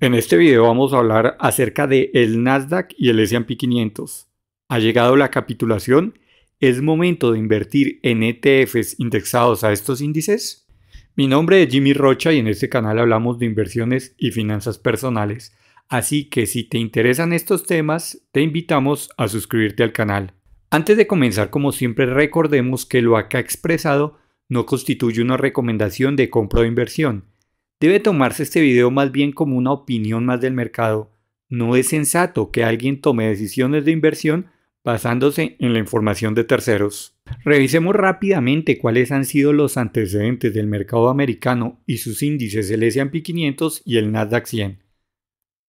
En este video vamos a hablar acerca de el Nasdaq y el S&P 500. Ha llegado la capitulación, ¿es momento de invertir en ETFs indexados a estos índices? Mi nombre es Jimmy Rocha y en este canal hablamos de inversiones y finanzas personales. Así que si te interesan estos temas, te invitamos a suscribirte al canal. Antes de comenzar, como siempre, recordemos que lo acá expresado no constituye una recomendación de compra o inversión Debe tomarse este video más bien como una opinión más del mercado. No es sensato que alguien tome decisiones de inversión basándose en la información de terceros. Revisemos rápidamente cuáles han sido los antecedentes del mercado americano y sus índices el S&P 500 y el Nasdaq 100.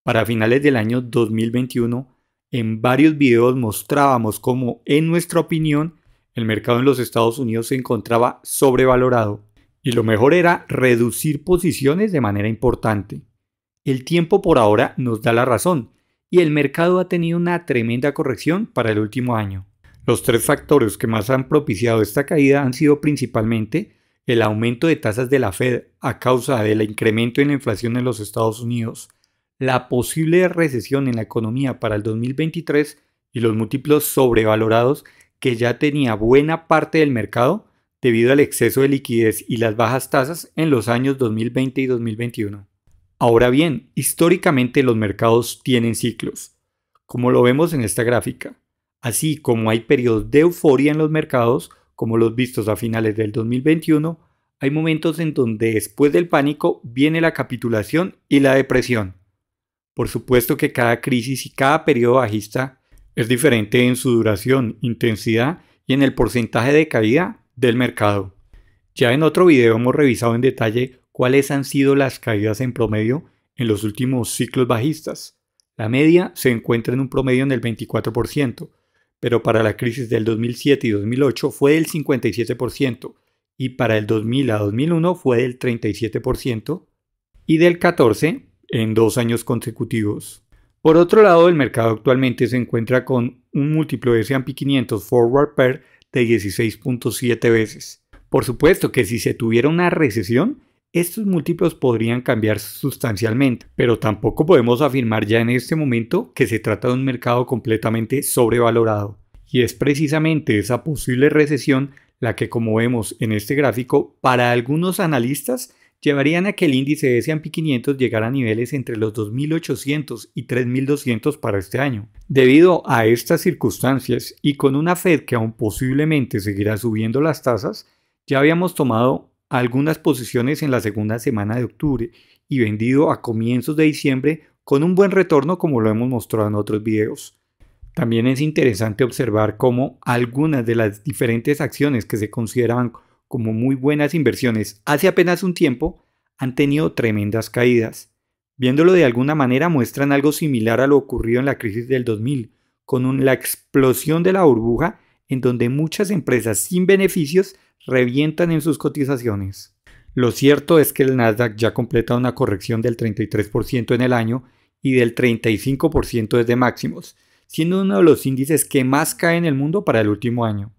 Para finales del año 2021, en varios videos mostrábamos cómo, en nuestra opinión, el mercado en los Estados Unidos se encontraba sobrevalorado y lo mejor era reducir posiciones de manera importante. El tiempo por ahora nos da la razón y el mercado ha tenido una tremenda corrección para el último año. Los tres factores que más han propiciado esta caída han sido principalmente el aumento de tasas de la Fed a causa del incremento en la inflación en los Estados Unidos, la posible recesión en la economía para el 2023 y los múltiplos sobrevalorados que ya tenía buena parte del mercado debido al exceso de liquidez y las bajas tasas en los años 2020 y 2021. Ahora bien, históricamente los mercados tienen ciclos, como lo vemos en esta gráfica. Así como hay periodos de euforia en los mercados, como los vistos a finales del 2021, hay momentos en donde después del pánico viene la capitulación y la depresión. Por supuesto que cada crisis y cada periodo bajista es diferente en su duración, intensidad y en el porcentaje de caída del mercado. Ya en otro video hemos revisado en detalle cuáles han sido las caídas en promedio en los últimos ciclos bajistas. La media se encuentra en un promedio en el 24%, pero para la crisis del 2007 y 2008 fue del 57% y para el 2000 a 2001 fue del 37% y del 14% en dos años consecutivos. Por otro lado, el mercado actualmente se encuentra con un múltiplo de S&P 500 Forward Pair de 16.7 veces. Por supuesto que si se tuviera una recesión, estos múltiplos podrían cambiar sustancialmente, pero tampoco podemos afirmar ya en este momento que se trata de un mercado completamente sobrevalorado. Y es precisamente esa posible recesión la que, como vemos en este gráfico, para algunos analistas llevarían a que el índice de S&P 500 llegara a niveles entre los 2.800 y 3.200 para este año. Debido a estas circunstancias y con una Fed que aún posiblemente seguirá subiendo las tasas, ya habíamos tomado algunas posiciones en la segunda semana de octubre y vendido a comienzos de diciembre con un buen retorno como lo hemos mostrado en otros videos. También es interesante observar cómo algunas de las diferentes acciones que se consideraban como muy buenas inversiones hace apenas un tiempo, han tenido tremendas caídas. Viéndolo de alguna manera muestran algo similar a lo ocurrido en la crisis del 2000, con la explosión de la burbuja en donde muchas empresas sin beneficios revientan en sus cotizaciones. Lo cierto es que el Nasdaq ya completa una corrección del 33% en el año y del 35% desde máximos, siendo uno de los índices que más cae en el mundo para el último año.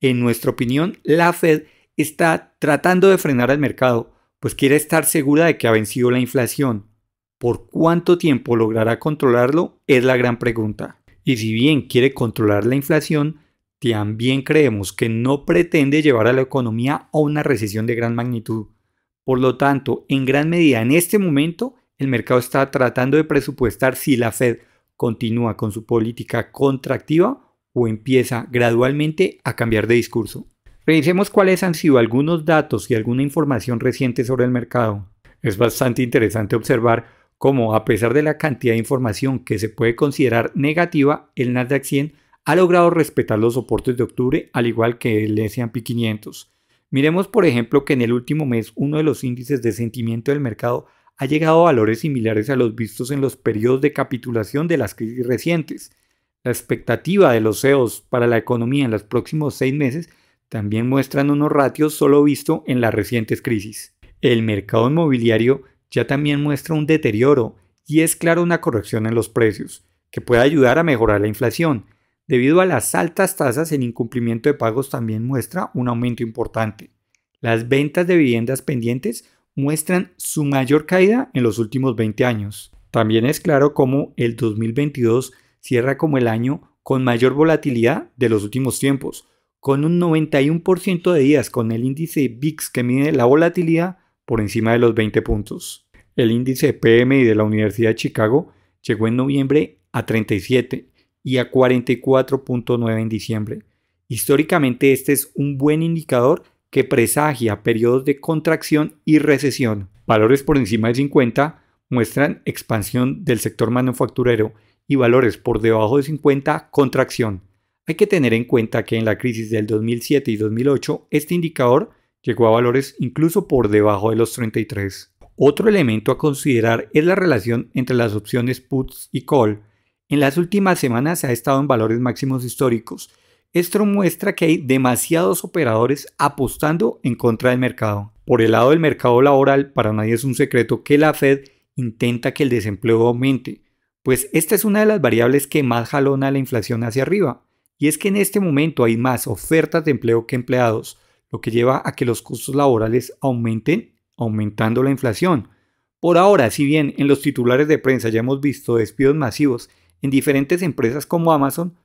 En nuestra opinión, la Fed está tratando de frenar al mercado, pues quiere estar segura de que ha vencido la inflación. ¿Por cuánto tiempo logrará controlarlo? Es la gran pregunta. Y si bien quiere controlar la inflación, también creemos que no pretende llevar a la economía a una recesión de gran magnitud. Por lo tanto, en gran medida en este momento, el mercado está tratando de presupuestar si la Fed continúa con su política contractiva o empieza gradualmente a cambiar de discurso. Revisemos cuáles han sido algunos datos y alguna información reciente sobre el mercado. Es bastante interesante observar cómo, a pesar de la cantidad de información que se puede considerar negativa, el Nasdaq 100 ha logrado respetar los soportes de octubre, al igual que el S&P 500. Miremos, por ejemplo, que en el último mes uno de los índices de sentimiento del mercado ha llegado a valores similares a los vistos en los periodos de capitulación de las crisis recientes. La expectativa de los CEOs para la economía en los próximos seis meses también muestran unos ratios solo visto en las recientes crisis. El mercado inmobiliario ya también muestra un deterioro y es claro una corrección en los precios, que puede ayudar a mejorar la inflación. Debido a las altas tasas, en incumplimiento de pagos también muestra un aumento importante. Las ventas de viviendas pendientes muestran su mayor caída en los últimos 20 años. También es claro cómo el 2022 cierra como el año con mayor volatilidad de los últimos tiempos, con un 91% de días con el índice VIX que mide la volatilidad por encima de los 20 puntos. El índice PMI de la Universidad de Chicago llegó en noviembre a 37 y a 44.9 en diciembre. Históricamente este es un buen indicador que presagia periodos de contracción y recesión. Valores por encima de 50 muestran expansión del sector manufacturero y valores por debajo de 50 contracción. Hay que tener en cuenta que en la crisis del 2007 y 2008 este indicador llegó a valores incluso por debajo de los 33. Otro elemento a considerar es la relación entre las opciones puts y call. En las últimas semanas se ha estado en valores máximos históricos. Esto muestra que hay demasiados operadores apostando en contra del mercado. Por el lado del mercado laboral, para nadie es un secreto que la Fed intenta que el desempleo aumente, pues esta es una de las variables que más jalona la inflación hacia arriba. Y es que en este momento hay más ofertas de empleo que empleados, lo que lleva a que los costos laborales aumenten, aumentando la inflación. Por ahora, si bien en los titulares de prensa ya hemos visto despidos masivos en diferentes empresas como Amazon,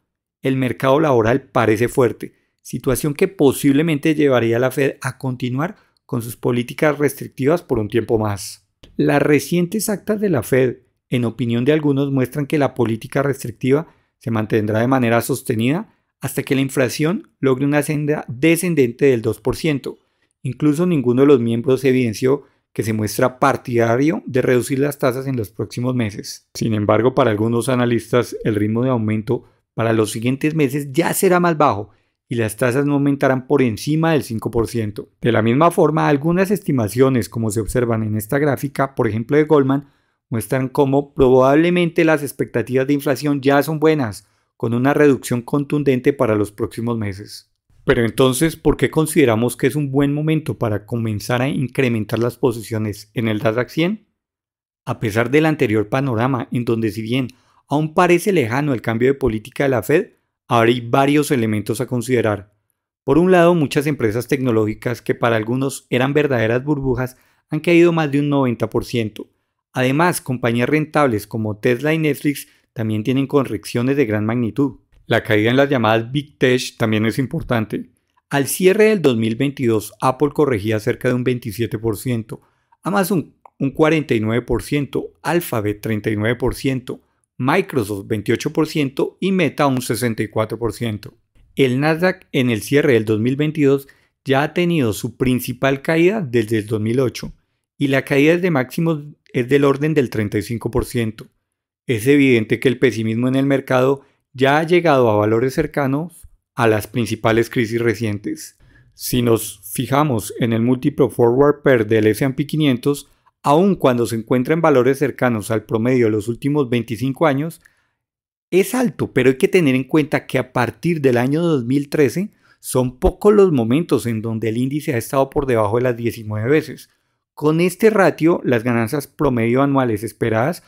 el mercado laboral parece fuerte, situación que posiblemente llevaría a la Fed a continuar con sus políticas restrictivas por un tiempo más. Las recientes actas de la Fed, en opinión de algunos, muestran que la política restrictiva se mantendrá de manera sostenida hasta que la inflación logre una senda descendente del 2%. Incluso ninguno de los miembros evidenció que se muestra partidario de reducir las tasas en los próximos meses. Sin embargo, para algunos analistas, el ritmo de aumento para los siguientes meses ya será más bajo y las tasas no aumentarán por encima del 5%. De la misma forma, algunas estimaciones, como se observan en esta gráfica, por ejemplo de Goldman, muestran cómo probablemente las expectativas de inflación ya son buenas, con una reducción contundente para los próximos meses. Pero entonces, ¿por qué consideramos que es un buen momento para comenzar a incrementar las posiciones en el Nasdaq 100? A pesar del anterior panorama, en donde si bien aún parece lejano el cambio de política de la Fed, ahora hay varios elementos a considerar. Por un lado, muchas empresas tecnológicas que para algunos eran verdaderas burbujas han caído más de un 90%, Además, compañías rentables como Tesla y Netflix también tienen correcciones de gran magnitud. La caída en las llamadas Big Tech también es importante. Al cierre del 2022, Apple corregía cerca de un 27%, Amazon un 49%, Alphabet 39%, Microsoft 28% y Meta un 64%. El Nasdaq en el cierre del 2022 ya ha tenido su principal caída desde el 2008 y la caída es de máximos es del orden del 35%. Es evidente que el pesimismo en el mercado ya ha llegado a valores cercanos a las principales crisis recientes. Si nos fijamos en el múltiplo forward pair del S&P 500, aun cuando se encuentra en valores cercanos al promedio de los últimos 25 años, es alto, pero hay que tener en cuenta que a partir del año 2013 son pocos los momentos en donde el índice ha estado por debajo de las 19 veces. Con este ratio, las ganancias promedio anuales esperadas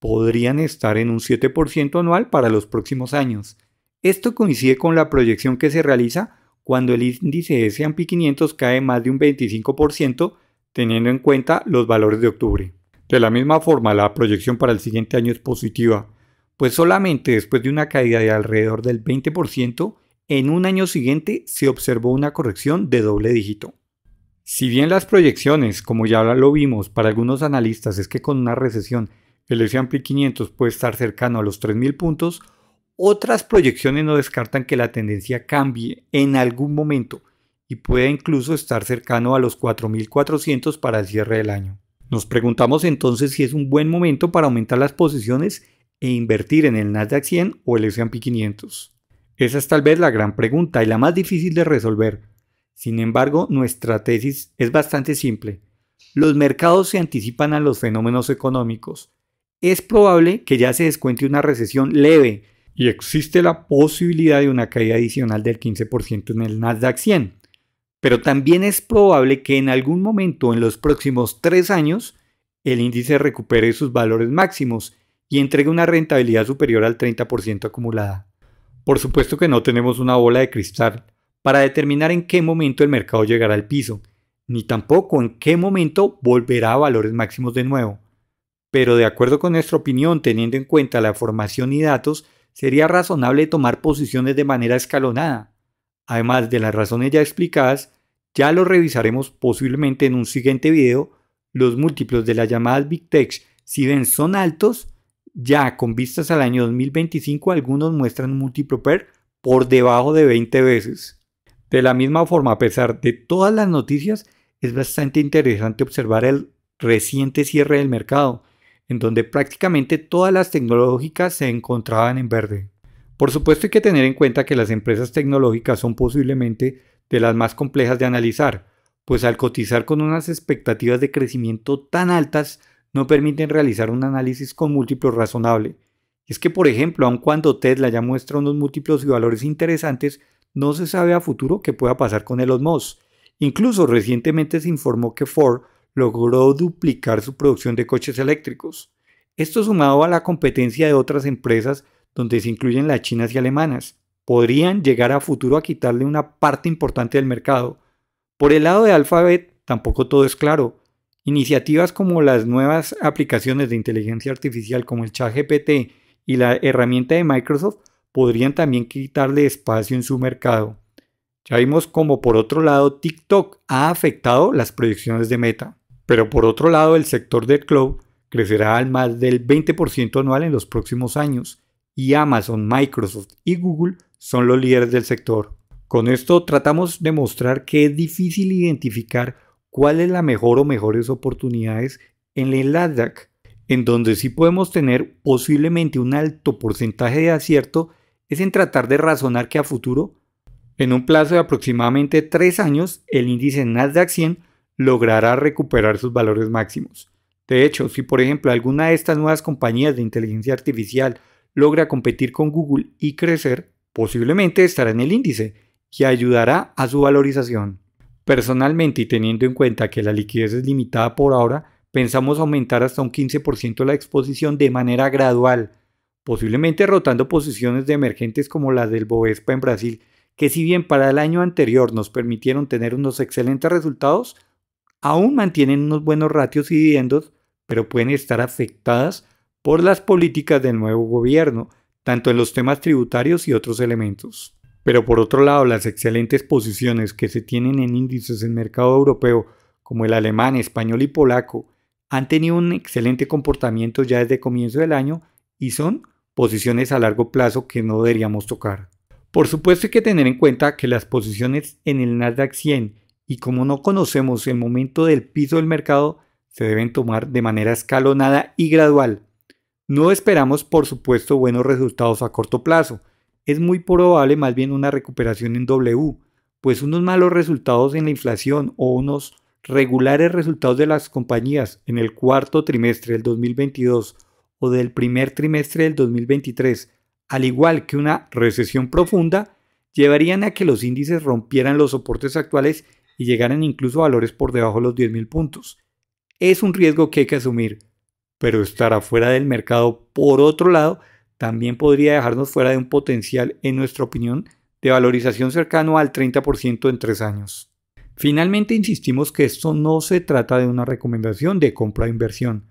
podrían estar en un 7% anual para los próximos años. Esto coincide con la proyección que se realiza cuando el índice S&P 500 cae más de un 25% teniendo en cuenta los valores de octubre. De la misma forma, la proyección para el siguiente año es positiva, pues solamente después de una caída de alrededor del 20%, en un año siguiente se observó una corrección de doble dígito. Si bien las proyecciones, como ya lo vimos para algunos analistas, es que con una recesión el S&P 500 puede estar cercano a los 3.000 puntos, otras proyecciones no descartan que la tendencia cambie en algún momento y pueda incluso estar cercano a los 4.400 para el cierre del año. Nos preguntamos entonces si es un buen momento para aumentar las posiciones e invertir en el Nasdaq 100 o el S&P 500. Esa es tal vez la gran pregunta y la más difícil de resolver, sin embargo, nuestra tesis es bastante simple. Los mercados se anticipan a los fenómenos económicos. Es probable que ya se descuente una recesión leve y existe la posibilidad de una caída adicional del 15% en el Nasdaq 100. Pero también es probable que en algún momento en los próximos tres años el índice recupere sus valores máximos y entregue una rentabilidad superior al 30% acumulada. Por supuesto que no tenemos una bola de cristal, para determinar en qué momento el mercado llegará al piso, ni tampoco en qué momento volverá a valores máximos de nuevo. Pero de acuerdo con nuestra opinión, teniendo en cuenta la formación y datos, sería razonable tomar posiciones de manera escalonada. Además de las razones ya explicadas, ya lo revisaremos posiblemente en un siguiente video, los múltiplos de las llamadas Big Tech, si bien son altos, ya con vistas al año 2025 algunos muestran un múltiplo PER por debajo de 20 veces. De la misma forma, a pesar de todas las noticias, es bastante interesante observar el reciente cierre del mercado, en donde prácticamente todas las tecnológicas se encontraban en verde. Por supuesto hay que tener en cuenta que las empresas tecnológicas son posiblemente de las más complejas de analizar, pues al cotizar con unas expectativas de crecimiento tan altas, no permiten realizar un análisis con múltiplos razonable. es que, por ejemplo, aun cuando Tesla ya muestra unos múltiplos y valores interesantes, no se sabe a futuro qué pueda pasar con el Osmos. Incluso recientemente se informó que Ford logró duplicar su producción de coches eléctricos. Esto sumado a la competencia de otras empresas donde se incluyen las chinas y alemanas, podrían llegar a futuro a quitarle una parte importante del mercado. Por el lado de Alphabet tampoco todo es claro. Iniciativas como las nuevas aplicaciones de inteligencia artificial como el ChatGPT y la herramienta de Microsoft podrían también quitarle espacio en su mercado. Ya vimos cómo por otro lado TikTok ha afectado las proyecciones de Meta, pero por otro lado el sector del cloud crecerá al más del 20% anual en los próximos años y Amazon, Microsoft y Google son los líderes del sector. Con esto tratamos de mostrar que es difícil identificar cuál es la mejor o mejores oportunidades en el ladac en donde sí podemos tener posiblemente un alto porcentaje de acierto es en tratar de razonar que a futuro, en un plazo de aproximadamente 3 años, el índice Nasdaq 100 logrará recuperar sus valores máximos. De hecho, si por ejemplo alguna de estas nuevas compañías de inteligencia artificial logra competir con Google y crecer, posiblemente estará en el índice, que ayudará a su valorización. Personalmente y teniendo en cuenta que la liquidez es limitada por ahora, pensamos aumentar hasta un 15% la exposición de manera gradual, posiblemente rotando posiciones de emergentes como las del Bovespa en Brasil, que si bien para el año anterior nos permitieron tener unos excelentes resultados, aún mantienen unos buenos ratios y dividendos, pero pueden estar afectadas por las políticas del nuevo gobierno, tanto en los temas tributarios y otros elementos. Pero por otro lado, las excelentes posiciones que se tienen en índices en mercado europeo, como el alemán, español y polaco, han tenido un excelente comportamiento ya desde comienzo del año y son posiciones a largo plazo que no deberíamos tocar. Por supuesto hay que tener en cuenta que las posiciones en el Nasdaq 100 y como no conocemos el momento del piso del mercado, se deben tomar de manera escalonada y gradual. No esperamos, por supuesto, buenos resultados a corto plazo. Es muy probable más bien una recuperación en W, pues unos malos resultados en la inflación o unos regulares resultados de las compañías en el cuarto trimestre del 2022 del primer trimestre del 2023, al igual que una recesión profunda, llevarían a que los índices rompieran los soportes actuales y llegaran incluso a valores por debajo de los 10.000 puntos. Es un riesgo que hay que asumir, pero estar afuera del mercado, por otro lado, también podría dejarnos fuera de un potencial, en nuestra opinión, de valorización cercano al 30% en tres años. Finalmente, insistimos que esto no se trata de una recomendación de compra de inversión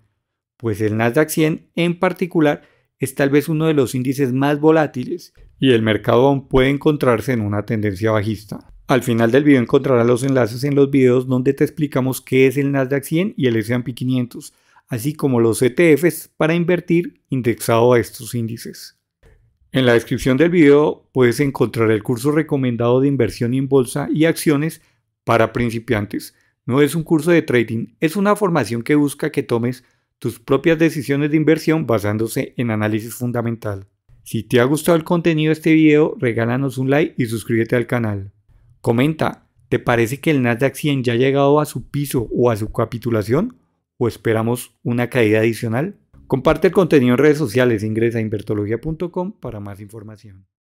pues el Nasdaq 100 en particular es tal vez uno de los índices más volátiles y el mercado aún puede encontrarse en una tendencia bajista. Al final del video encontrarás los enlaces en los videos donde te explicamos qué es el Nasdaq 100 y el S&P 500, así como los ETFs para invertir indexado a estos índices. En la descripción del video puedes encontrar el curso recomendado de inversión en bolsa y acciones para principiantes. No es un curso de trading, es una formación que busca que tomes tus propias decisiones de inversión basándose en análisis fundamental. Si te ha gustado el contenido de este video, regálanos un like y suscríbete al canal. Comenta, ¿te parece que el Nasdaq 100 ya ha llegado a su piso o a su capitulación? ¿O esperamos una caída adicional? Comparte el contenido en redes sociales, ingresa a invertología.com para más información.